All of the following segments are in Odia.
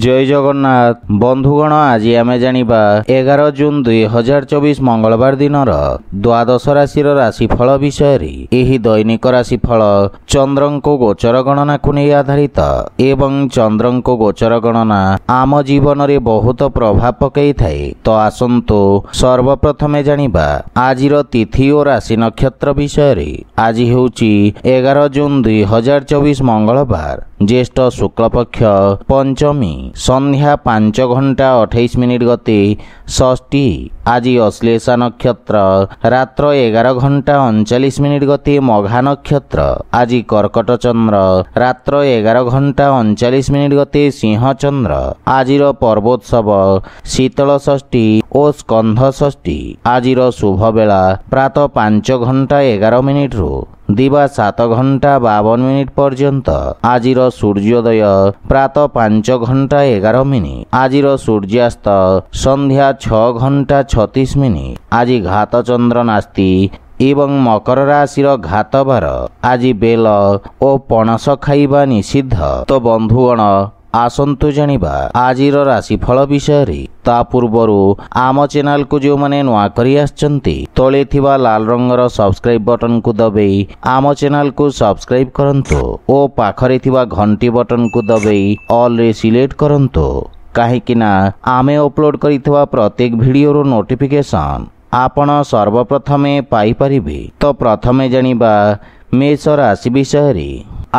ଜୟ ଜଗନ୍ନାଥ ବନ୍ଧୁଗଣ ଆଜି ଆମେ ଜାଣିବା ଏଗାର ଜୁନ୍ ଦୁଇ ହଜାର ଚବିଶ ମଙ୍ଗଳବାର ଦିନର ଦ୍ୱାଦଶ ରାଶିର ରାଶିଫଳ ବିଷୟରେ ଏହି ଦୈନିକ ରାଶିଫଳ ଚନ୍ଦ୍ରଙ୍କ ଗୋଚର ଗଣନାକୁ ନେଇ ଆଧାରିତ ଏବଂ ଚନ୍ଦ୍ରଙ୍କ ଗୋଚର ଗଣନା ଆମ ଜୀବନରେ ବହୁତ ପ୍ରଭାବ ପକାଇଥାଏ ତ ଆସନ୍ତୁ ସର୍ବପ୍ରଥମେ ଜାଣିବା ଆଜିର ତିଥି ଓ ରାଶି ନକ୍ଷତ୍ର ବିଷୟରେ ଆଜି ହେଉଛି ଏଗାର ଜୁନ୍ ଦୁଇ ହଜାର ଚବିଶ ମଙ୍ଗଳବାର ଜ୍ୟେଷ୍ଠ ଶୁକ୍ଳପକ୍ଷ ପଞ୍ଚମୀ ସନ୍ଧ୍ୟା ପାଞ୍ଚ ଘଣ୍ଟା ଅଠେଇଶ ମିନିଟ୍ ଗତି ଷଷ୍ଠୀ ଆଜି ଅଶ୍ଳେଷ ନକ୍ଷତ୍ର ରାତ୍ର ଏଗାର ଘଣ୍ଟା ଅଣଚାଳିଶ ମିନିଟ୍ ଗତି ମଘା ନକ୍ଷତ୍ର ଆଜି କର୍କଟ ଚନ୍ଦ୍ର ରାତ୍ର ଏଗାର ଘଣ୍ଟା ଅଣଚାଳିଶ ମିନିଟ୍ ଗତି ସିଂହ ଚନ୍ଦ୍ର ଆଜିର ପର୍ବୋତ୍ସବ ଶୀତଳ ଷଷ୍ଠୀ ଓ ସ୍କନ୍ଧ ଷଷ୍ଠୀ ଆଜିର ଶୁଭ ବେଳା ପ୍ରାତଃ ପାଞ୍ଚ ଘଣ୍ଟା ଏଗାର ମିନିଟ୍ରୁ ଦିବା ସାତ ଘଣ୍ଟା ବାବନ ମିନିଟ୍ ପର୍ଯ୍ୟନ୍ତ ଆଜିର ସୂର୍ଯ୍ୟୋଦୟ ପ୍ରାତଃ ପାଞ୍ଚ ଘଣ୍ଟା ଏଗାର ମିନିଟ୍ ଆଜିର ସୂର୍ଯ୍ୟାସ୍ତ ସନ୍ଧ୍ୟା ଛଅ ଘଣ୍ଟା ଛତିଶ ମିନିଟ୍ ଆଜି ଘାତ ଚନ୍ଦ୍ର ନାସ୍ତି ଏବଂ ମକର ରାଶିର ଘାତଭାର ଆଜି ବେଲ ଓ ପଣସ ଖାଇବା ନିଷିଦ୍ଧ ତ ବନ୍ଧୁଗଣ ଆସନ୍ତୁ ଜାଣିବା ଆଜିର ରାଶିଫଳ ବିଷୟରେ ତା ପୂର୍ବରୁ ଆମ ଚ୍ୟାନେଲକୁ ଯେଉଁମାନେ ନୂଆ କରି ଆସିଛନ୍ତି ତଳେ ଥିବା ଲାଲ ରଙ୍ଗର ସବସ୍କ୍ରାଇବ ବଟନକୁ ଦବେଇ ଆମ ଚ୍ୟାନେଲକୁ ସବସ୍କ୍ରାଇବ କରନ୍ତୁ ଓ ପାଖରେ ଥିବା ଘଣ୍ଟି ବଟନକୁ ଦବେଇ ଅଲ୍ରେ ସିଲେକ୍ଟ କରନ୍ତୁ କାହିଁକି ନା ଆମେ ଅପଲୋଡ଼ କରିଥିବା ପ୍ରତ୍ୟେକ ଭିଡ଼ିଓର ନୋଟିଫିକେସନ୍ ଆପଣ ସର୍ବପ୍ରଥମେ ପାଇପାରିବେ ତ ପ୍ରଥମେ ଜାଣିବା ମେଷ ରାଶି ବିଷୟରେ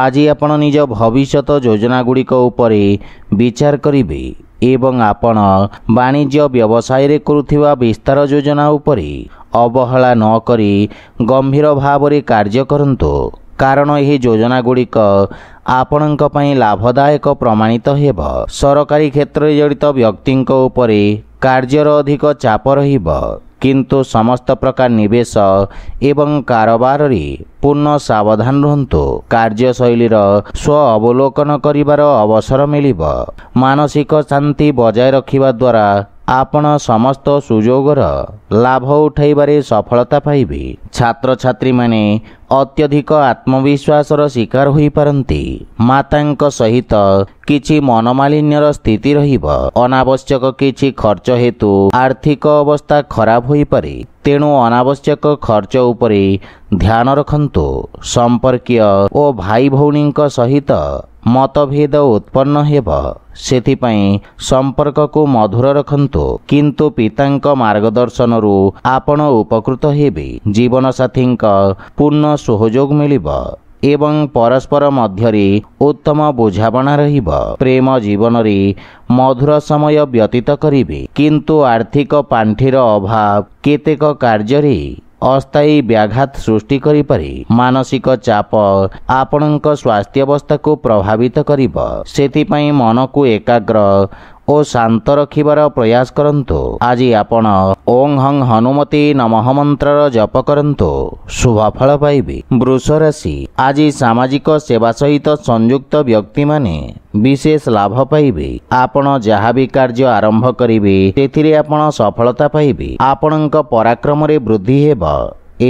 ଆଜି ଆପଣ ନିଜ ଭବିଷ୍ୟତ ଯୋଜନାଗୁଡ଼ିକ ଉପରେ ବିଚାର କରିବେ ଏବଂ ଆପଣ ବାଣିଜ୍ୟ ବ୍ୟବସାୟରେ କରୁଥିବା ବିସ୍ତାର ଯୋଜନା ଉପରେ ଅବହେଳା ନକରି ଗମ୍ଭୀର ଭାବରେ କାର୍ଯ୍ୟ କରନ୍ତୁ କାରଣ ଏହି ଯୋଜନାଗୁଡ଼ିକ ଆପଣଙ୍କ ପାଇଁ ଲାଭଦାୟକ ପ୍ରମାଣିତ ହେବ ସରକାରୀ କ୍ଷେତ୍ରରେ ଜଡ଼ିତ ବ୍ୟକ୍ତିଙ୍କ ଉପରେ କାର୍ଯ୍ୟର ଅଧିକ ଚାପ ରହିବ କିନ୍ତୁ ସମସ୍ତ ପ୍ରକାର ନିବେଶ ଏବଂ କାରବାରରେ ପୂର୍ଣ୍ଣ ସାବଧାନ ରୁହନ୍ତୁ କାର୍ଯ୍ୟଶୈଳୀର ସ୍ୱ ଅବଲୋକନ କରିବାର ଅବସର ମିଳିବ ମାନସିକ ଶାନ୍ତି ବଜାୟ ରଖିବା ଦ୍ୱାରା ଆପଣ ସମସ୍ତ ସୁଯୋଗର ଲାଭ ଉଠାଇବାରେ ସଫଳତା ପାଇବେ ଛାତ୍ରଛାତ୍ରୀମାନେ ଅତ୍ୟଧିକ ଆତ୍ମବିଶ୍ୱାସର ଶିକାର ହୋଇପାରନ୍ତି ମାତାଙ୍କ ସହିତ କିଛି ମନମାଳିନ୍ୟର ସ୍ଥିତି ରହିବ ଅନାବଶ୍ୟକ କିଛି ଖର୍ଚ୍ଚ ହେତୁ ଆର୍ଥିକ ଅବସ୍ଥା ଖରାପ ହୋଇପାରେ ତେଣୁ ଅନାବଶ୍ୟକ ଖର୍ଚ୍ଚ ଉପରେ ଧ୍ୟାନ ରଖନ୍ତୁ ସମ୍ପର୍କୀୟ ଓ ଭାଇ ଭଉଣୀଙ୍କ ସହିତ ମତଭେଦ ଉତ୍ପନ୍ନ ହେବ ସେଥିପାଇଁ ସମ୍ପର୍କକୁ ମଧୁର ରଖନ୍ତୁ କିନ୍ତୁ ପିତାଙ୍କ ମାର୍ଗଦର୍ଶନରୁ ଆପଣ ଉପକୃତ ହେବେ ଜୀବନସାଥୀଙ୍କ ପୂର୍ଣ୍ଣ ସହଯୋଗ ମିଳିବ ଏବଂ ପରସ୍ପର ମଧ୍ୟରେ ଉତ୍ତମ ବୁଝାମଣା ରହିବ ପ୍ରେମ ଜୀବନରେ ମଧୁର ସମୟ ବ୍ୟତୀତ କରିବେ କିନ୍ତୁ ଆର୍ଥିକ ପାଣ୍ଠିର ଅଭାବ କେତେକ କାର୍ଯ୍ୟରେ ଅସ୍ଥାୟୀ ବ୍ୟାଘାତ ସୃଷ୍ଟି କରିପାରେ ମାନସିକ ଚାପ ଆପଣଙ୍କ ସ୍ୱାସ୍ଥ୍ୟ ଅବସ୍ଥାକୁ ପ୍ରଭାବିତ କରିବ ସେଥିପାଇଁ ମନକୁ ଏକାଗ୍ର ଓ ଶାନ୍ତ ରଖିବାର ପ୍ରୟାସ କରନ୍ତୁ ଆଜି ଆପଣ ଓଂ ହଂ ହନୁମତି ନମଃ ମନ୍ତ୍ରର ଜପ କରନ୍ତୁ ଶୁଭଫଳ ପାଇବେ ବୃଷ ରାଶି ଆଜି ସାମାଜିକ ସେବା ସହିତ ସଂଯୁକ୍ତ ବ୍ୟକ୍ତିମାନେ ବିଶେଷ ଲାଭ ପାଇବେ ଆପଣ ଯାହା ବି କାର୍ଯ୍ୟ ଆରମ୍ଭ କରିବେ ସେଥିରେ ଆପଣ ସଫଳତା ପାଇବେ ଆପଣଙ୍କ ପରାକ୍ରମରେ ବୃଦ୍ଧି ହେବ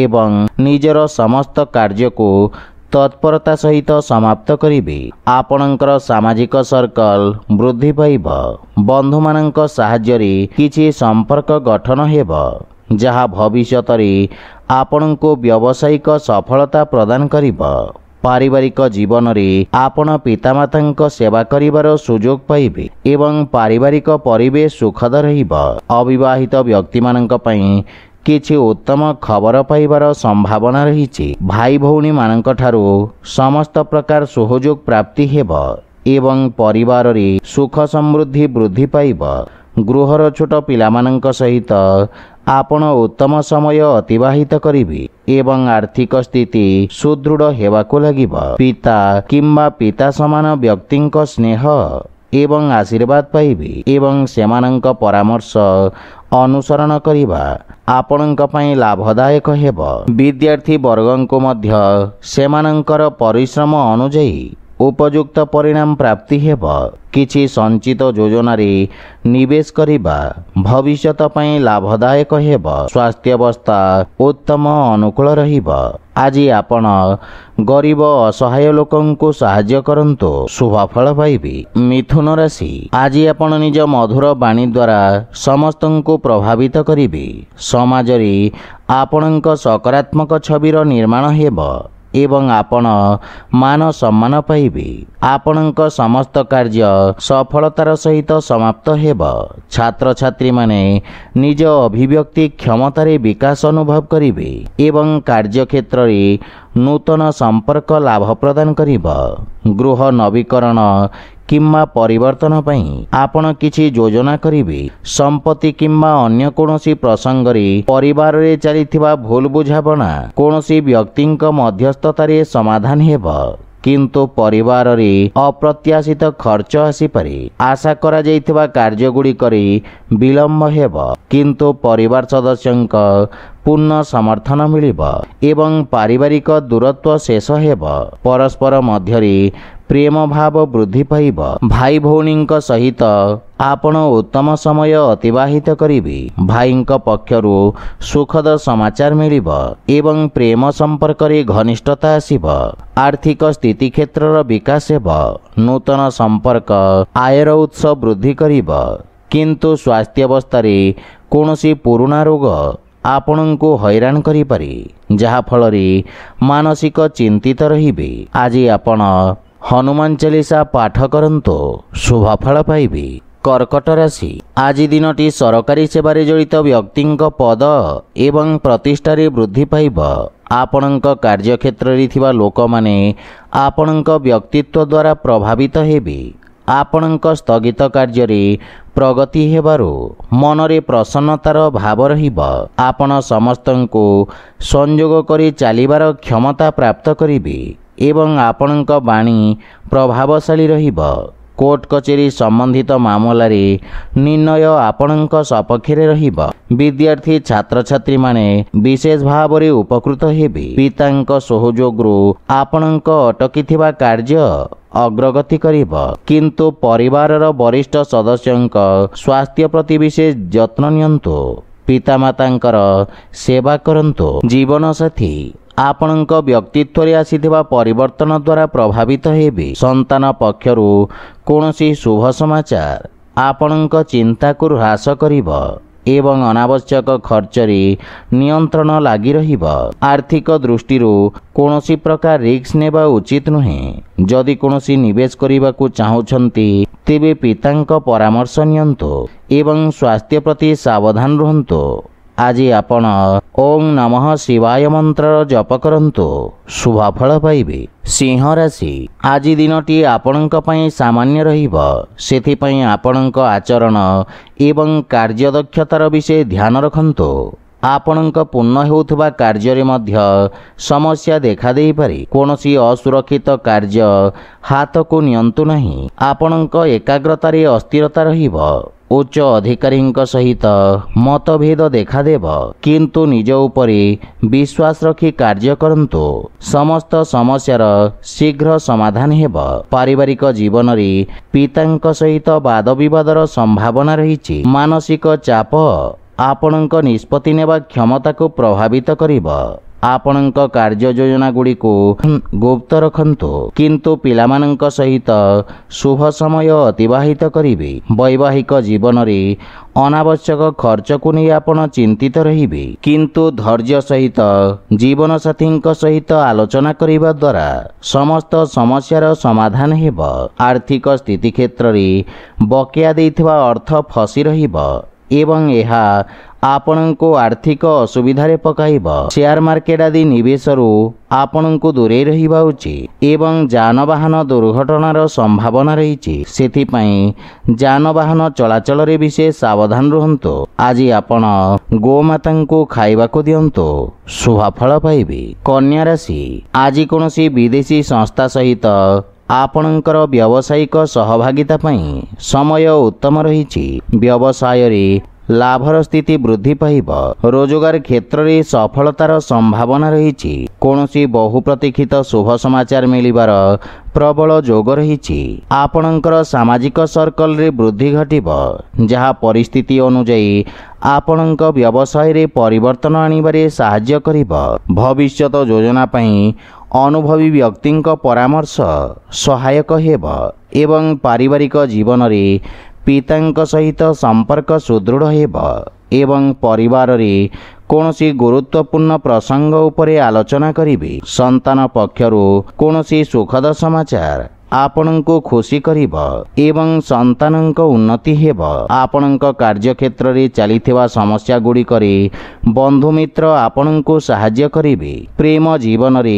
ଏବଂ ନିଜର ସମସ୍ତ କାର୍ଯ୍ୟକୁ ତତ୍ପରତା ସହିତ ସମାପ୍ତ କରିବି ଆପଣଙ୍କର ସାମାଜିକ ସର୍କଲ ବୃଦ୍ଧି ପାଇବ ବନ୍ଧୁମାନଙ୍କ ସାହାଯ୍ୟରେ କିଛି ସମ୍ପର୍କ ଗଠନ ହେବ ଯାହା ଭବିଷ୍ୟତରେ ଆପଣଙ୍କୁ ବ୍ୟବସାୟିକ ସଫଳତା ପ୍ରଦାନ କରିବ ପାରିବାରିକ ଜୀବନରେ ଆପଣ ପିତାମାତାଙ୍କ ସେବା କରିବାର ସୁଯୋଗ ପାଇବେ ଏବଂ ପାରିବାରିକ ପରିବେଶ ସୁଖଦ ରହିବ ଅବିବାହିତ ବ୍ୟକ୍ତିମାନଙ୍କ ପାଇଁ କିଛି ଉତ୍ତମ ଖବର ପାଇବାର ସମ୍ଭାବନା ରହିଛି ଭାଇ ଭଉଣୀମାନଙ୍କ ଠାରୁ ସମସ୍ତ ପ୍ରକାର ସହଯୋଗ ପ୍ରାପ୍ତି ହେବ ଏବଂ ପରିବାରରେ ସୁଖ ସମୃଦ୍ଧି ବୃଦ୍ଧି ପାଇବ ଗୃହର ଛୋଟ ପିଲାମାନଙ୍କ ସହିତ ଆପଣ ଉତ୍ତମ ସମୟ ଅତିବାହିତ କରିବେ ଏବଂ ଆର୍ଥିକ ସ୍ଥିତି ସୁଦୃଢ଼ ହେବାକୁ ଲାଗିବ ପିତା କିମ୍ବା ପିତା ସମାନ ବ୍ୟକ୍ତିଙ୍କ ସ୍ନେହ ଏବଂ ଆଶୀର୍ବାଦ ପାଇବେ ଏବଂ ସେମାନଙ୍କ ପରାମର୍ଶ ଅନୁସରଣ କରିବା ଆପଣଙ୍କ ପାଇଁ ଲାଭଦାୟକ ହେବ ବିଦ୍ୟାର୍ଥୀ ବର୍ଗଙ୍କୁ ମଧ୍ୟ ସେମାନଙ୍କର ପରିଶ୍ରମ ଅନୁଯାୟୀ ଉପଯୁକ୍ତ ପରିଣାମ ପ୍ରାପ୍ତି ହେବ କିଛି ସଞ୍ଚିତ ଯୋଜନାରେ ନିବେଶ କରିବା ଭବିଷ୍ୟତ ପାଇଁ ଲାଭଦାୟକ ହେବ ସ୍ୱାସ୍ଥ୍ୟବସ୍ଥା ଉତ୍ତମ ଅନୁକୂଳ ରହିବ ଆଜି ଆପଣ ଗରିବ ଅସହାୟ ଲୋକଙ୍କୁ ସାହାଯ୍ୟ କରନ୍ତୁ ଶୁଭଫଳ ପାଇବି ମିଥୁନ ରାଶି ଆଜି ଆପଣ ନିଜ ମଧୁର ବାଣୀ ଦ୍ୱାରା ସମସ୍ତଙ୍କୁ ପ୍ରଭାବିତ କରିବି ସମାଜରେ ଆପଣଙ୍କ ସକାରାତ୍ମକ ଛବିର ନିର୍ମାଣ ହେବ ଏବଂ ଆପଣ ମାନ ସମ୍ମାନ ପାଇବେ ଆପଣଙ୍କ ସମସ୍ତ କାର୍ଯ୍ୟ ସଫଳତାର ସହିତ ସମାପ୍ତ ହେବ ଛାତ୍ରଛାତ୍ରୀମାନେ ନିଜ ଅଭିବ୍ୟକ୍ତି କ୍ଷମତାରେ ବିକାଶ ଅନୁଭବ କରିବେ ଏବଂ କାର୍ଯ୍ୟକ୍ଷେତ୍ରରେ नूतन सम्पर्क लाभ प्रदान करिब गृह नवीकरण किम्मा परिवर्तन पई आपण किछि योजना करिवे सम्पत्ति किम्मा अन्य कोनोसी प्रसंग रे परिवार रे चलीथिबा भूल बुझाबना कोनोसी व्यक्तिनका मध्यस्थतारे समाधान हेब କିନ୍ତୁ ପରିବାରରେ ଅପ୍ରତ୍ୟାଶିତ ଖର୍ଚ୍ଚ ଆସିପାରେ ଆଶା କରାଯାଇଥିବା କାର୍ଯ୍ୟଗୁଡ଼ିକରେ ବିଳମ୍ବ ହେବ କିନ୍ତୁ ପରିବାର ସଦସ୍ୟଙ୍କ ପୂର୍ଣ୍ଣ ସମର୍ଥନ ମିଳିବ ଏବଂ ପାରିବାରିକ ଦୂରତ୍ୱ ଶେଷ ହେବ ପରସ୍ପର ମଧ୍ୟରେ ପ୍ରେମଭାବ ବୃଦ୍ଧି ପାଇବ ଭାଇ ଭଉଣୀଙ୍କ ସହିତ ଆପଣ ଉତ୍ତମ ସମୟ ଅତିବାହିତ କରିବି ଭାଇଙ୍କ ପକ୍ଷରୁ ସୁଖଦ ସମାଚାର ମିଳିବ ଏବଂ ପ୍ରେମ ସମ୍ପର୍କରେ ଘନିଷ୍ଠତା ଆସିବ ଆର୍ଥିକ ସ୍ଥିତି କ୍ଷେତ୍ରର ବିକାଶ ହେବ ନୂତନ ସମ୍ପର୍କ ଆୟର ଉତ୍ସ ବୃଦ୍ଧି କରିବ କିନ୍ତୁ ସ୍ୱାସ୍ଥ୍ୟାବସ୍ଥାରେ କୌଣସି ପୁରୁଣା ରୋଗ ଆପଣଙ୍କୁ ହଇରାଣ କରିପାରେ ଯାହାଫଳରେ ମାନସିକ ଚିନ୍ତିତ ରହିବେ ଆଜି ଆପଣ ହନୁମାନ ଚାଳିଶା ପାଠ କରନ୍ତୁ ଶୁଭଫଳ ପାଇବି କର୍କଟ ରାଶି ଆଜି ଦିନଟି ସରକାରୀ ସେବାରେ ଜଡ଼ିତ ବ୍ୟକ୍ତିଙ୍କ ପଦ ଏବଂ ପ୍ରତିଷ୍ଠାରେ ବୃଦ୍ଧି ପାଇବ ଆପଣଙ୍କ କାର୍ଯ୍ୟକ୍ଷେତ୍ରରେ ଥିବା ଲୋକମାନେ ଆପଣଙ୍କ ବ୍ୟକ୍ତିତ୍ୱ ଦ୍ୱାରା ପ୍ରଭାବିତ ହେବେ ଆପଣଙ୍କ ସ୍ଥଗିତ କାର୍ଯ୍ୟରେ ପ୍ରଗତି ହେବାରୁ ମନରେ ପ୍ରସନ୍ନତାର ଭାବ ରହିବ ଆପଣ ସମସ୍ତଙ୍କୁ ସଂଯୋଗ କରି ଚାଲିବାର କ୍ଷମତା ପ୍ରାପ୍ତ କରିବେ ଏବଂ ଆପଣଙ୍କ ବାଣୀ ପ୍ରଭାବଶାଳୀ ରହିବ କୋର୍ଟ କଚେରୀ ସମ୍ବନ୍ଧିତ ମାମଲାରେ ନିର୍ଣ୍ଣୟ ଆପଣଙ୍କ ସପକ୍ଷରେ ରହିବ ବିଦ୍ୟାର୍ଥୀ ଛାତ୍ରଛାତ୍ରୀମାନେ ବିଶେଷ ଭାବରେ ଉପକୃତ ହେବେ ପିତାଙ୍କ ସହଯୋଗରୁ ଆପଣଙ୍କ ଅଟକିଥିବା କାର୍ଯ୍ୟ ଅଗ୍ରଗତି କରିବ କିନ୍ତୁ ପରିବାରର ବରିଷ୍ଠ ସଦସ୍ୟଙ୍କ ସ୍ୱାସ୍ଥ୍ୟ ପ୍ରତି ବିଶେଷ ଯତ୍ନ ନିଅନ୍ତୁ ପିତାମାତାଙ୍କର ସେବା କରନ୍ତୁ ଜୀବନସାଥୀ ଆପଣଙ୍କ ବ୍ୟକ୍ତିତ୍ୱରେ ଆସିଥିବା ପରିବର୍ତ୍ତନ ଦ୍ୱାରା ପ୍ରଭାବିତ ହେବେ ସନ୍ତାନ ପକ୍ଷରୁ କୌଣସି ଶୁଭ ସମାଚାର ଆପଣଙ୍କ ଚିନ୍ତାକୁ ହ୍ରାସ କରିବ ଏବଂ ଅନାବଶ୍ୟକ ଖର୍ଚ୍ଚରେ ନିୟନ୍ତ୍ରଣ ଲାଗି ରହିବ ଆର୍ଥିକ ଦୃଷ୍ଟିରୁ କୌଣସି ପ୍ରକାର ରିସ୍କ ନେବା ଉଚିତ ନୁହେଁ ଯଦି କୌଣସି ନିବେଶ କରିବାକୁ ଚାହୁଁଛନ୍ତି ତେବେ ପିତାଙ୍କ ପରାମର୍ଶ ନିଅନ୍ତୁ ଏବଂ ସ୍ୱାସ୍ଥ୍ୟ ପ୍ରତି ସାବଧାନ ରୁହନ୍ତୁ ଆଜି ଆପଣ ଓଂ ନମ ଶିବାୟ ମନ୍ତ୍ରର ଜପ କରନ୍ତୁ ଶୁଭଫଳ ପାଇବେ ସିଂହ ରାଶି ଆଜି ଦିନଟି ଆପଣଙ୍କ ପାଇଁ ସାମାନ୍ୟ ରହିବ ସେଥିପାଇଁ ଆପଣଙ୍କ ଆଚରଣ ଏବଂ କାର୍ଯ୍ୟଦକ୍ଷତାର ବିଷୟ ଧ୍ୟାନ ରଖନ୍ତୁ ଆପଣଙ୍କ ପୂର୍ଣ୍ଣ ହେଉଥିବା କାର୍ଯ୍ୟରେ ମଧ୍ୟ ସମସ୍ୟା ଦେଖାଦେଇପାରେ କୌଣସି ଅସୁରକ୍ଷିତ କାର୍ଯ୍ୟ ହାତକୁ ନିଅନ୍ତୁ ନାହିଁ ଆପଣଙ୍କ ଏକାଗ୍ରତାରେ ଅସ୍ଥିରତା ରହିବ ଉଚ୍ଚ ଅଧିକାରୀଙ୍କ ସହିତ ମତଭେଦ ଦେଖାଦେବ କିନ୍ତୁ ନିଜ ଉପରେ ବିଶ୍ୱାସ ରଖି କାର୍ଯ୍ୟ କରନ୍ତୁ ସମସ୍ତ ସମସ୍ୟାର ଶୀଘ୍ର ସମାଧାନ ହେବ ପାରିବାରିକ ଜୀବନରେ ପିତାଙ୍କ ସହିତ ବାଦବିବାଦର ସମ୍ଭାବନା ରହିଛି ମାନସିକ ଚାପ ଆପଣଙ୍କ ନିଷ୍ପତ୍ତି ନେବା କ୍ଷମତାକୁ ପ୍ରଭାବିତ କରିବ ଆପଣଙ୍କ କାର୍ଯ୍ୟ ଯୋଜନା ଗୁଡ଼ିକୁ ଗୁପ୍ତ ରଖନ୍ତୁ କିନ୍ତୁ ପିଲାମାନଙ୍କ ସହିତ ଶୁଭ ସମୟ ଅତିବାହିତ କରିବେ ବୈବାହିକ ଜୀବନରେ ଅନାବଶ୍ୟକ ଖର୍ଚ୍ଚକୁ ନେଇ ଆପଣ ଚିନ୍ତିତ ରହିବେ କିନ୍ତୁ ଧୈର୍ଯ୍ୟ ସହିତ ଜୀବନସାଥୀଙ୍କ ସହିତ ଆଲୋଚନା କରିବା ଦ୍ୱାରା ସମସ୍ତ ସମସ୍ୟାର ସମାଧାନ ହେବ ଆର୍ଥିକ ସ୍ଥିତି କ୍ଷେତ୍ରରେ ବକେୟା ଦେଇଥିବା ଅର୍ଥ ଫସି ରହିବ ଏବଂ ଏହା ଆପଣଙ୍କୁ ଆର୍ଥିକ ଅସୁବିଧାରେ ପକାଇବ ସେୟାର ମାର୍କେଟ ଆଦି ନିବେଶରୁ ଆପଣଙ୍କୁ ଦୂରେଇ ରହିବା ଉଚିତ ଏବଂ ଯାନବାହନ ଦୁର୍ଘଟଣାର ସମ୍ଭାବନା ରହିଛି ସେଥିପାଇଁ ଯାନବାହନ ଚଳାଚଳରେ ବିଶେଷ ସାବଧାନ ରୁହନ୍ତୁ ଆଜି ଆପଣ ଗୋମାତାଙ୍କୁ ଖାଇବାକୁ ଦିଅନ୍ତୁ ଶୁଭଫଳ ପାଇବେ କନ୍ୟା ରାଶି ଆଜି କୌଣସି ବିଦେଶୀ ସଂସ୍ଥା ସହିତ ଆପଣଙ୍କର ବ୍ୟବସାୟିକ ସହଭାଗିତା ପାଇଁ ସମୟ ଉତ୍ତମ ରହିଛି ବ୍ୟବସାୟରେ ଲାଭର ସ୍ଥିତି ବୃଦ୍ଧି ପାଇବ ରୋଜଗାର କ୍ଷେତ୍ରରେ ସଫଳତାର ସମ୍ଭାବନା ରହିଛି କୌଣସି ବହୁପ୍ରତୀକ୍ଷିତ ଶୁଭ ସମାଚାର ମିଳିବାର ପ୍ରବଳ ଯୋଗ ରହିଛି ଆପଣଙ୍କର ସାମାଜିକ ସର୍କଲରେ ବୃଦ୍ଧି ଘଟିବ ଯାହା ପରିସ୍ଥିତି ଅନୁଯାୟୀ ଆପଣଙ୍କ ବ୍ୟବସାୟରେ ପରିବର୍ତ୍ତନ ଆଣିବାରେ ସାହାଯ୍ୟ କରିବ ଭବିଷ୍ୟତ ଯୋଜନା ପାଇଁ ଅନୁଭବୀ ବ୍ୟକ୍ତିଙ୍କ ପରାମର୍ଶ ସହାୟକ ହେବ ଏବଂ ପାରିବାରିକ ଜୀବନରେ ପିତାଙ୍କ ସହିତ ସମ୍ପର୍କ ସୁଦୃଢ଼ ହେବ ଏବଂ ପରିବାରରେ କୌଣସି ଗୁରୁତ୍ୱପୂର୍ଣ୍ଣ ପ୍ରସଙ୍ଗ ଉପରେ ଆଲୋଚନା କରିବି ସନ୍ତାନ ପକ୍ଷରୁ କୌଣସି ସୁଖଦ ସମାଚାର ଆପଣଙ୍କୁ ଖୁସି କରିବ ଏବଂ ସନ୍ତାନଙ୍କ ଉନ୍ନତି ହେବ ଆପଣଙ୍କ କାର୍ଯ୍ୟକ୍ଷେତ୍ରରେ ଚାଲିଥିବା ସମସ୍ୟାଗୁଡ଼ିକରେ ବନ୍ଧୁମିତ୍ର ଆପଣଙ୍କୁ ସାହାଯ୍ୟ କରିବେ ପ୍ରେମ ଜୀବନରେ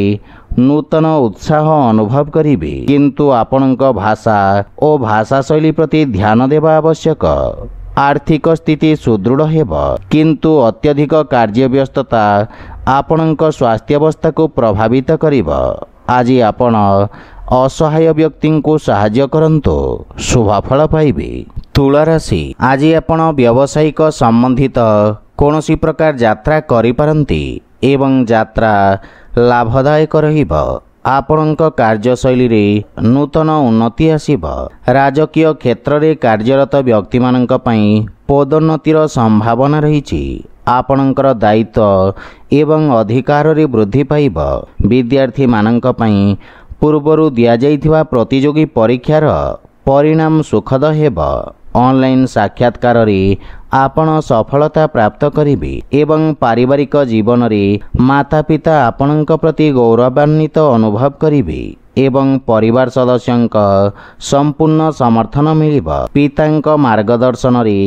ନୂତନ ଉତ୍ସାହ ଅନୁଭବ କରିବେ କିନ୍ତୁ ଆପଣଙ୍କ ଭାଷା ଓ ଭାଷା ଶୈଳୀ ପ୍ରତି ଧ୍ୟାନ ଦେବା ଆବଶ୍ୟକ ଆର୍ଥିକ ସ୍ଥିତି ସୁଦୃଢ଼ ହେବ କିନ୍ତୁ ଅତ୍ୟଧିକ କାର୍ଯ୍ୟବ୍ୟସ୍ତତା ଆପଣଙ୍କ ସ୍ୱାସ୍ଥ୍ୟବସ୍ଥାକୁ ପ୍ରଭାବିତ କରିବ ଆଜି ଆପଣ ଅସହାୟ ବ୍ୟକ୍ତିଙ୍କୁ ସାହାଯ୍ୟ କରନ୍ତୁ ଶୁଭଫଳ ପାଇବେ ତୁଳରାଶି ଆଜି ଆପଣ ବ୍ୟବସାୟିକ ସମ୍ବନ୍ଧିତ କୌଣସି ପ୍ରକାର ଯାତ୍ରା କରିପାରନ୍ତି ଏବଂ ଯାତ୍ରା ଲାଭଦାୟକ ରହିବ ଆପଣଙ୍କ କାର୍ଯ୍ୟଶୈଳୀରେ ନୂତନ ଉନ୍ନତି ଆସିବ ରାଜକୀୟ କ୍ଷେତ୍ରରେ କାର୍ଯ୍ୟରତ ବ୍ୟକ୍ତିମାନଙ୍କ ପାଇଁ ପଦୋନ୍ନତିର ସମ୍ଭାବନା ରହିଛି ଆପଣଙ୍କର ଦାୟିତ୍ୱ ଏବଂ ଅଧିକାରରେ ବୃଦ୍ଧି ପାଇବ ବିଦ୍ୟାର୍ଥୀମାନଙ୍କ ପାଇଁ ପୂର୍ବରୁ ଦିଆଯାଇଥିବା ପ୍ରତିଯୋଗୀ ପରୀକ୍ଷାର ପରିଣାମ ସୁଖଦ ହେବ ଅନଲାଇନ୍ ସାକ୍ଷାତକାରରେ ଆପଣ ସଫଳତା ପ୍ରାପ୍ତ କରିବେ ଏବଂ ପାରିବାରିକ ଜୀବନରେ ମାତାପିତା ଆପଣଙ୍କ ପ୍ରତି ଗୌରବାନ୍ୱିତ ଅନୁଭବ କରିବେ ଏବଂ ପରିବାର ସଦସ୍ୟଙ୍କ ସମ୍ପୂର୍ଣ୍ଣ ସମର୍ଥନ ମିଳିବ ପିତାଙ୍କ ମାର୍ଗଦର୍ଶନରେ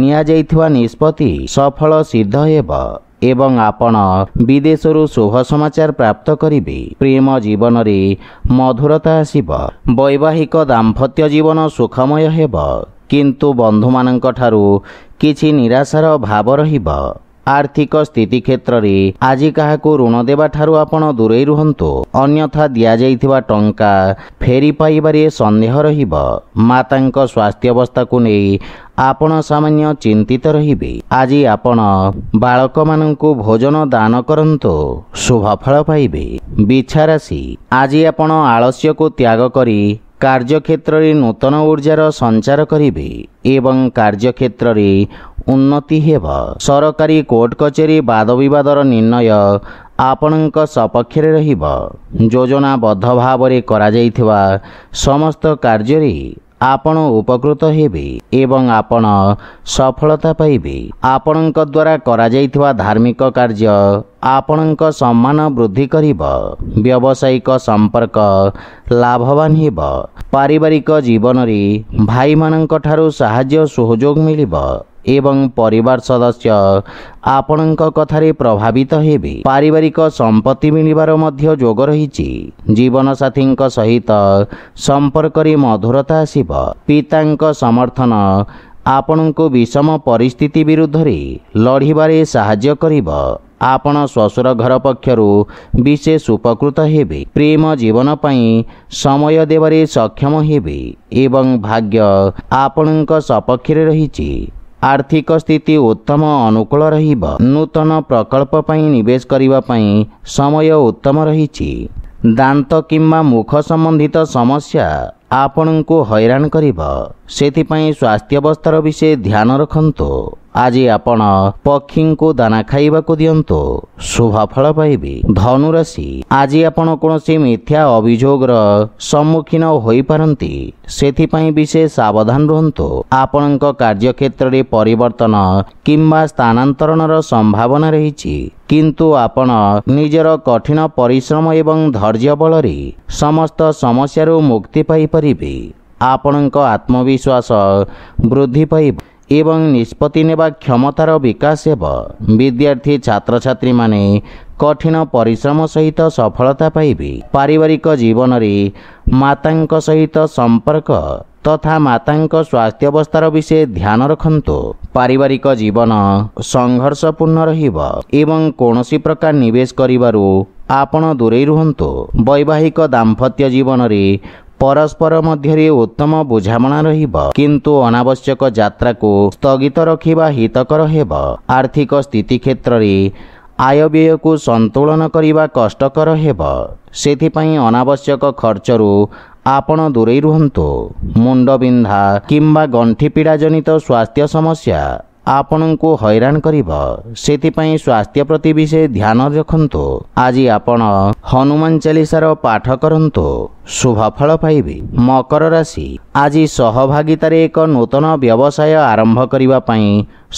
ନିଆଯାଇଥିବା ନିଷ୍ପତ୍ତି ସଫଳ ସିଦ୍ଧ ହେବ ଏବଂ ଆପଣ ବିଦେଶରୁ ଶୁଭ ସମାଚାର ପ୍ରାପ୍ତ କରିବେ ପ୍ରେମ ଜୀବନରେ ମଧୁରତା ଆସିବ ବୈବାହିକ ଦାମ୍ପତ୍ୟ ଜୀବନ ସୁଖମୟ ହେବ କିନ୍ତୁ ବନ୍ଧୁମାନଙ୍କ ଠାରୁ କିଛି ନିରାଶାର ଭାବ ରହିବ ଆର୍ଥିକ ସ୍ଥିତି କ୍ଷେତ୍ରରେ ଆଜି କାହାକୁ ଋଣ ଦେବାଠାରୁ ଆପଣ ଦୂରେଇ ରୁହନ୍ତୁ ଅନ୍ୟଥା ଦିଆଯାଇଥିବା ଟଙ୍କା ଫେରି ପାଇବାରେ ସନ୍ଦେହ ରହିବ ମାତାଙ୍କ ସ୍ୱାସ୍ଥ୍ୟ ଅବସ୍ଥାକୁ ନେଇ ଆପଣ ସାମାନ୍ୟ ଚିନ୍ତିତ ରହିବେ ଆଜି ଆପଣ ବାଳକମାନଙ୍କୁ ଭୋଜନ ଦାନ କରନ୍ତୁ ଶୁଭଫଳ ପାଇବେ ବିଛାରାଶି ଆଜି ଆପଣ ଆଳସ୍ୟକୁ ତ୍ୟାଗ କରି କାର୍ଯ୍ୟକ୍ଷେତ୍ରରେ ନୂତନ ଉର୍ଜାର ସଞ୍ଚାର କରିବେ ଏବଂ କାର୍ଯ୍ୟକ୍ଷେତ୍ରରେ ଉନ୍ନତି ହେବ ସରକାରୀ କୋର୍ଟ କଚେରୀ ବାଦବିବାଦର ନିର୍ଣ୍ଣୟ ଆପଣଙ୍କ ସପକ୍ଷରେ ରହିବ ଯୋଜନାବଦ୍ଧ ଭାବରେ କରାଯାଇଥିବା ସମସ୍ତ କାର୍ଯ୍ୟରେ ଆପଣ ଉପକୃତ ହେବେ ଏବଂ ଆପଣ ସଫଳତା ପାଇବେ ଆପଣଙ୍କ ଦ୍ୱାରା କରାଯାଇଥିବା ଧାର୍ମିକ କାର୍ଯ୍ୟ ଆପଣଙ୍କ ସମ୍ମାନ ବୃଦ୍ଧି କରିବ ବ୍ୟବସାୟିକ ସମ୍ପର୍କ ଲାଭବାନ ହେବ ପାରିବାରିକ ଜୀବନରେ ଭାଇମାନଙ୍କ ଠାରୁ ସାହାଯ୍ୟ ସହଯୋଗ ମିଳିବ ଏବଂ ପରିବାର ସଦସ୍ୟ ଆପଣଙ୍କ କଥାରେ ପ୍ରଭାବିତ ହେବେ ପାରିବାରିକ ସମ୍ପତ୍ତି ମିଳିବାର ମଧ୍ୟ ଯୋଗ ରହିଛି ଜୀବନସାଥୀଙ୍କ ସହିତ ସମ୍ପର୍କରେ ମଧୁରତା ଆସିବ ପିତାଙ୍କ ସମର୍ଥନ ଆପଣଙ୍କୁ ବିଷମ ପରିସ୍ଥିତି ବିରୁଦ୍ଧରେ ଲଢ଼ିବାରେ ସାହାଯ୍ୟ କରିବ ଆପଣ ଶ୍ୱଶୁର ଘର ପକ୍ଷରୁ ବିଶେଷ ଉପକୃତ ହେବେ ପ୍ରେମ ଜୀବନ ପାଇଁ ସମୟ ଦେବାରେ ସକ୍ଷମ ହେବେ ଏବଂ ଭାଗ୍ୟ ଆପଣଙ୍କ ସପକ୍ଷରେ ରହିଛି ଆର୍ଥିକ ସ୍ଥିତି ଉତ୍ତମ ଅନୁକୂଳ ରହିବ ନୂତନ ପ୍ରକଳ୍ପ ପାଇଁ ନିବେଶ କରିବା ପାଇଁ ସମୟ ଉତ୍ତମ ରହିଛି ଦାନ୍ତ କିମ୍ବା ମୁଖ ସମ୍ବନ୍ଧିତ ସମସ୍ୟା ଆପଣଙ୍କୁ ହଇରାଣ କରିବ ସେଥିପାଇଁ ସ୍ୱାସ୍ଥ୍ୟବସ୍ଥାର ବିଷୟ ଧ୍ୟାନ ରଖନ୍ତୁ ଆଜି ଆପଣ ପକ୍ଷୀଙ୍କୁ ଦାନା ଖାଇବାକୁ ଦିଅନ୍ତୁ ଶୁଭଫଳ ପାଇବି ଧନୁରାଶି ଆଜି ଆପଣ କୌଣସି ମିଥ୍ୟା ଅଭିଯୋଗର ସମ୍ମୁଖୀନ ହୋଇପାରନ୍ତି ସେଥିପାଇଁ ବିଶେଷ ସାବଧାନ ରୁହନ୍ତୁ ଆପଣଙ୍କ କାର୍ଯ୍ୟକ୍ଷେତ୍ରରେ ପରିବର୍ତ୍ତନ କିମ୍ବା ସ୍ଥାନାନ୍ତରଣର ସମ୍ଭାବନା ରହିଛି କିନ୍ତୁ ଆପଣ ନିଜର କଠିନ ପରିଶ୍ରମ ଏବଂ ଧୈର୍ଯ୍ୟ ବଳରେ ସମସ୍ତ ସମସ୍ୟାରୁ ମୁକ୍ତି ପାଇପାରିବେ ଆପଣଙ୍କ ଆତ୍ମବିଶ୍ୱାସ ବୃଦ୍ଧି ପାଇବ ଏବଂ ନିଷ୍ପତ୍ତି ନେବା କ୍ଷମତାର ବିକାଶ ହେବ ବିଦ୍ୟାର୍ଥୀ ଛାତ୍ରଛାତ୍ରୀମାନେ କଠିନ ପରିଶ୍ରମ ସହିତ ସଫଳତା ପାଇବେ ପାରିବାରିକ ଜୀବନରେ ମାତାଙ୍କ ସହିତ ସମ୍ପର୍କ ତଥା ମାତାଙ୍କ ସ୍ୱାସ୍ଥ୍ୟାବସ୍ଥାର ବିଷୟ ଧ୍ୟାନ ରଖନ୍ତୁ ପାରିବାରିକ ଜୀବନ ସଂଘର୍ଷପୂର୍ଣ୍ଣ ରହିବ ଏବଂ କୌଣସି ପ୍ରକାର ନିବେଶ କରିବାରୁ ଆପଣ ଦୂରେଇ ରୁହନ୍ତୁ ବୈବାହିକ ଦାମ୍ପତ୍ୟ ଜୀବନରେ ପରସ୍ପର ମଧ୍ୟରେ ଉତ୍ତମ ବୁଝାମଣା ରହିବ କିନ୍ତୁ ଅନାବଶ୍ୟକ ଯାତ୍ରାକୁ ସ୍ଥଗିତ ରଖିବା ହିତକର ହେବ ଆର୍ଥିକ ସ୍ଥିତି କ୍ଷେତ୍ରରେ ଆୟବ୍ୟୟକୁ ସନ୍ତୁଳନ କରିବା କଷ୍ଟକର ହେବ ସେଥିପାଇଁ ଅନାବଶ୍ୟକ ଖର୍ଚ୍ଚରୁ ଆପଣ ଦୂରେଇ ରୁହନ୍ତୁ ମୁଣ୍ଡବିନ୍ଧା କିମ୍ବା ଗଣ୍ଠି ପୀଡ଼ାଜନିତ ସ୍ୱାସ୍ଥ୍ୟ ସମସ୍ୟା ଆପଣଙ୍କୁ ହଇରାଣ କରିବ ସେଥିପାଇଁ ସ୍ୱାସ୍ଥ୍ୟ ପ୍ରତି ବି ସେ ଧ୍ୟାନ ରଖନ୍ତୁ ଆଜି ଆପଣ ହନୁମାନ ଚାଳିଶାର ପାଠ କରନ୍ତୁ ଶୁଭଫଳ ପାଇବେ ମକର ରାଶି ଆଜି ସହଭାଗିତାରେ ଏକ ନୂତନ ବ୍ୟବସାୟ ଆରମ୍ଭ କରିବା ପାଇଁ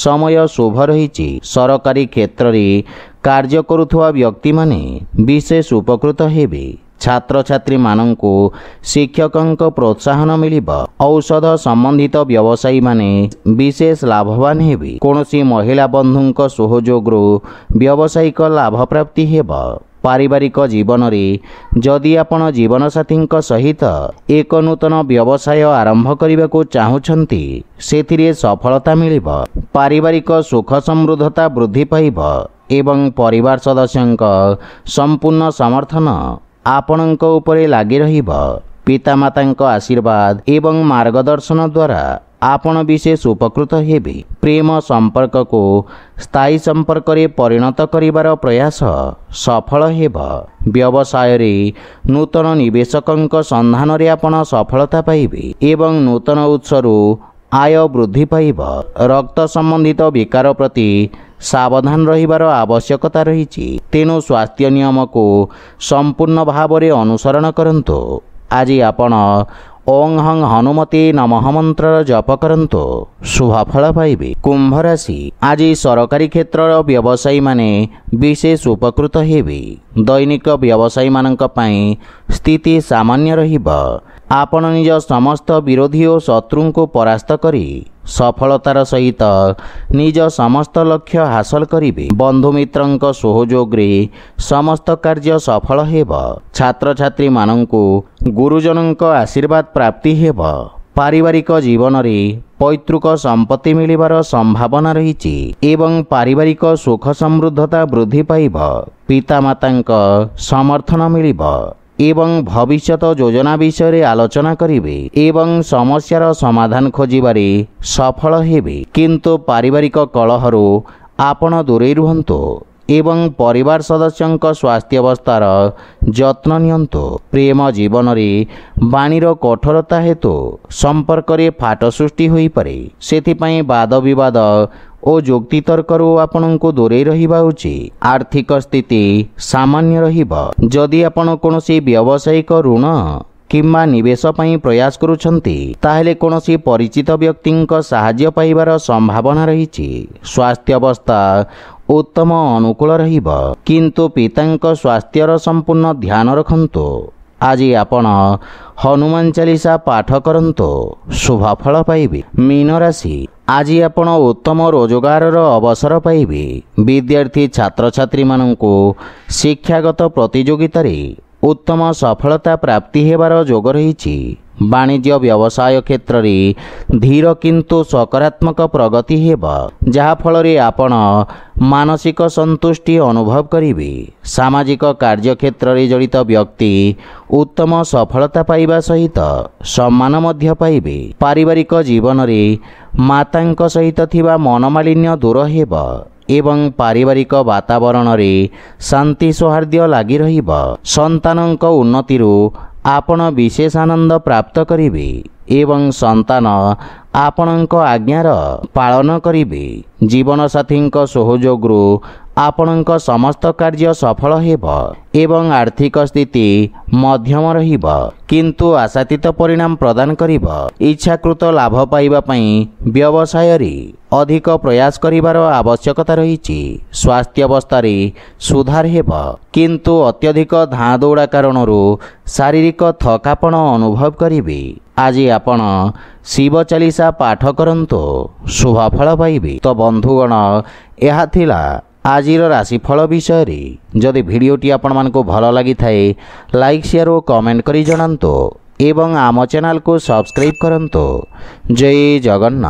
ସମୟ ଶୁଭ ରହିଛି ସରକାରୀ କ୍ଷେତ୍ରରେ କାର୍ଯ୍ୟ କରୁଥିବା ବ୍ୟକ୍ତିମାନେ ବିଶେଷ ଉପକୃତ ହେବେ ଛାତ୍ରଛାତ୍ରୀମାନଙ୍କୁ ଶିକ୍ଷକଙ୍କ ପ୍ରୋତ୍ସାହନ ମିଳିବ ଔଷଧ ସମ୍ବନ୍ଧିତ ବ୍ୟବସାୟୀମାନେ ବିଶେଷ ଲାଭବାନ ହେବେ କୌଣସି ମହିଳା ବନ୍ଧୁଙ୍କ ସହଯୋଗରୁ ବ୍ୟବସାୟିକ ଲାଭପ୍ରାପ୍ତି ହେବ ପାରିବାରିକ ଜୀବନରେ ଯଦି ଆପଣ ଜୀବନସାଥୀଙ୍କ ସହିତ ଏକ ନୂତନ ବ୍ୟବସାୟ ଆରମ୍ଭ କରିବାକୁ ଚାହୁଁଛନ୍ତି ସେଥିରେ ସଫଳତା ମିଳିବ ପାରିବାରିକ ସୁଖ ସମୃଦ୍ଧତା ବୃଦ୍ଧି ପାଇବ ଏବଂ ପରିବାର ସଦସ୍ୟଙ୍କ ସମ୍ପୂର୍ଣ୍ଣ ସମର୍ଥନ ଆପଣଙ୍କ ଉପରେ ଲାଗି ରହିବ ପିତାମାତାଙ୍କ ଆଶୀର୍ବାଦ ଏବଂ ମାର୍ଗଦର୍ଶନ ଦ୍ୱାରା ଆପଣ ବିଶେଷ ଉପକୃତ ହେବେ ପ୍ରେମ ସମ୍ପର୍କକୁ ସ୍ଥାୟୀ ସମ୍ପର୍କରେ ପରିଣତ କରିବାର ପ୍ରୟାସ ସଫଳ ହେବ ବ୍ୟବସାୟରେ ନୂତନ ନିବେଶକଙ୍କ ସନ୍ଧାନରେ ଆପଣ ସଫଳତା ପାଇବେ ଏବଂ ନୂତନ ଉତ୍ସରୁ ଆୟ ବୃଦ୍ଧି ପାଇବ ରକ୍ତ ସମ୍ବନ୍ଧିତ ବିକାର ପ୍ରତି ସାବଧାନ ରହିବାର ଆବଶ୍ୟକତା ରହିଛି ତେଣୁ ସ୍ୱାସ୍ଥ୍ୟ ନିୟମକୁ ସମ୍ପୂର୍ଣ୍ଣ ଭାବରେ ଅନୁସରଣ କରନ୍ତୁ ଆଜି ଆପଣ ଓଂ ହଂ ହନୁମତି ନମଃ ମନ୍ତ୍ରର ଜପ କରନ୍ତୁ ଶୁଭଫଳ ପାଇବେ କୁମ୍ଭରାଶି ଆଜି ସରକାରୀ କ୍ଷେତ୍ରର ବ୍ୟବସାୟୀମାନେ ବିଶେଷ ଉପକୃତ ହେବେ ଦୈନିକ ବ୍ୟବସାୟୀମାନଙ୍କ ପାଇଁ ସ୍ଥିତି ସାମାନ୍ୟ ରହିବ ଆପଣ ନିଜ ସମସ୍ତ ବିରୋଧୀ ଓ ଶତ୍ରୁଙ୍କୁ ପରାସ୍ତ କରି ସଫଳତାର ସହିତ ନିଜ ସମସ୍ତ ଲକ୍ଷ୍ୟ ହାସଲ କରିବେ ବନ୍ଧୁମିତ୍ରଙ୍କ ସହଯୋଗରେ ସମସ୍ତ କାର୍ଯ୍ୟ ସଫଳ ହେବ ଛାତ୍ରଛାତ୍ରୀମାନଙ୍କୁ ଗୁରୁଜନଙ୍କ ଆଶୀର୍ବାଦ ପ୍ରାପ୍ତି ହେବ ପାରିବାରିକ ଜୀବନରେ ପୈତୃକ ସମ୍ପତ୍ତି ମିଳିବାର ସମ୍ଭାବନା ରହିଛି ଏବଂ ପାରିବାରିକ ସୁଖ ସମୃଦ୍ଧତା ବୃଦ୍ଧି ପାଇବ ପିତାମାତାଙ୍କ ସମର୍ଥନ ମିଳିବ ଏବଂ ଭବିଷ୍ୟତ ଯୋଜନା ବିଷୟରେ ଆଲୋଚନା କରିବେ ଏବଂ ସମସ୍ୟାର ସମାଧାନ ଖୋଜିବାରେ ସଫଳ ହେବେ କିନ୍ତୁ ପାରିବାରିକ କଳହରୁ ଆପଣ ଦୂରେଇ ରୁହନ୍ତୁ ଏବଂ ପରିବାର ସଦସ୍ୟଙ୍କ ସ୍ୱାସ୍ଥ୍ୟାବସ୍ଥାର ଯତ୍ନ ନିଅନ୍ତୁ ପ୍ରେମ ଜୀବନରେ ବାଣୀର କଠୋରତା ହେତୁ ସମ୍ପର୍କରେ ଫାଟ ସୃଷ୍ଟି ହୋଇପାରେ ସେଥିପାଇଁ ବାଦବିବାଦ ଓ ଯୁକ୍ତିତର୍କରୁ ଆପଣଙ୍କୁ ଦୂରେଇ ରହିବା ଉଚିତ ଆର୍ଥିକ ସ୍ଥିତି ସାମାନ୍ୟ ରହିବ ଯଦି ଆପଣ କୌଣସି ବ୍ୟବସାୟିକ ଋଣ କିମ୍ବା ନିବେଶ ପାଇଁ ପ୍ରୟାସ କରୁଛନ୍ତି ତାହେଲେ କୌଣସି ପରିଚିତ ବ୍ୟକ୍ତିଙ୍କ ସାହାଯ୍ୟ ପାଇବାର ସମ୍ଭାବନା ରହିଛି ସ୍ୱାସ୍ଥ୍ୟାବସ୍ଥା ଉତ୍ତମ ଅନୁକୂଳ ରହିବ କିନ୍ତୁ ପିତାଙ୍କ ସ୍ୱାସ୍ଥ୍ୟର ସମ୍ପୂର୍ଣ୍ଣ ଧ୍ୟାନ ରଖନ୍ତୁ ଆଜି ଆପଣ ହନୁମାନ ଚାଳିଶା ପାଠ କରନ୍ତୁ ଶୁଭଫଳ ପାଇବେ ମୀନ ରାଶି ଆଜି ଆପଣ ଉତ୍ତମ ରୋଜଗାରର ଅବସର ପାଇବେ ବିଦ୍ୟାର୍ଥୀ ଛାତ୍ରଛାତ୍ରୀମାନଙ୍କୁ ଶିକ୍ଷାଗତ ପ୍ରତିଯୋଗିତାରେ ଉତ୍ତମ ସଫଳତା ପ୍ରାପ୍ତି ହେବାର ଯୋଗ ରହିଛି ବାଣିଜ୍ୟ ବ୍ୟବସାୟ କ୍ଷେତ୍ରରେ ଧୀର କିନ୍ତୁ ସକାରାତ୍ମକ ପ୍ରଗତି ହେବ ଯାହାଫଳରେ ଆପଣ ମାନସିକ ସନ୍ତୁଷ୍ଟି ଅନୁଭବ କରିବେ ସାମାଜିକ କାର୍ଯ୍ୟକ୍ଷେତ୍ରରେ ଜଡ଼ିତ ବ୍ୟକ୍ତି ଉତ୍ତମ ସଫଳତା ପାଇବା ସହିତ ସମ୍ମାନ ମଧ୍ୟ ପାଇବେ ପାରିବାରିକ ଜୀବନରେ ମାତାଙ୍କ ସହିତ ଥିବା ମନମାଳିନ୍ୟ ଦୂର ହେବ ଏବଂ ପାରିବାରିକ ବାତାବରଣରେ ଶାନ୍ତି ସୌହାର୍ଦ୍ଦ୍ୟ ଲାଗି ରହିବ ସନ୍ତାନଙ୍କ ଉନ୍ନତିରୁ ଆପଣ ବିଶେଷ ଆନନ୍ଦ ପ୍ରାପ୍ତ କରିବେ ଏବଂ ସନ୍ତାନ ଆପଣଙ୍କ ଆଜ୍ଞାର ପାଳନ କରିବି ଜୀବନସାଥୀଙ୍କ ସହଯୋଗରୁ ଆପଣଙ୍କ ସମସ୍ତ କାର୍ଯ୍ୟ ସଫଳ ହେବ ଏବଂ ଆର୍ଥିକ ସ୍ଥିତି ମଧ୍ୟମ ରହିବ କିନ୍ତୁ ଆଶାତୀତ ପରିଣାମ ପ୍ରଦାନ କରିବ ଇଚ୍ଛାକୃତ ଲାଭ ପାଇବା ପାଇଁ ବ୍ୟବସାୟରେ ଅଧିକ ପ୍ରୟାସ କରିବାର ଆବଶ୍ୟକତା ରହିଛି ସ୍ୱାସ୍ଥ୍ୟାବସ୍ଥାରେ ସୁଧାର ହେବ କିନ୍ତୁ ଅତ୍ୟଧିକ ଧାଁଦୌଡ଼ା କାରଣରୁ ଶାରୀରିକ ଥକାପଣ ଅନୁଭବ କରିବି ଆଜି ଆପଣ ଶିବ ଚାଲିସା ପାଠ କରନ୍ତୁ ଶୁଭଫଳ ପାଇବେ ତ ବନ୍ଧୁଗଣ ଏହା ଥିଲା ଆଜିର ରାଶିଫଳ ବିଷୟରେ ଯଦି ଭିଡ଼ିଓଟି ଆପଣମାନଙ୍କୁ ଭଲ ଲାଗିଥାଏ ଲାଇକ୍ ସେୟାର ଓ କମେଣ୍ଟ କରି ଜଣାନ୍ତୁ ଏବଂ ଆମ ଚ୍ୟାନେଲକୁ ସବସ୍କ୍ରାଇବ୍ କରନ୍ତୁ ଜୟ ଜଗନ୍ନାଥ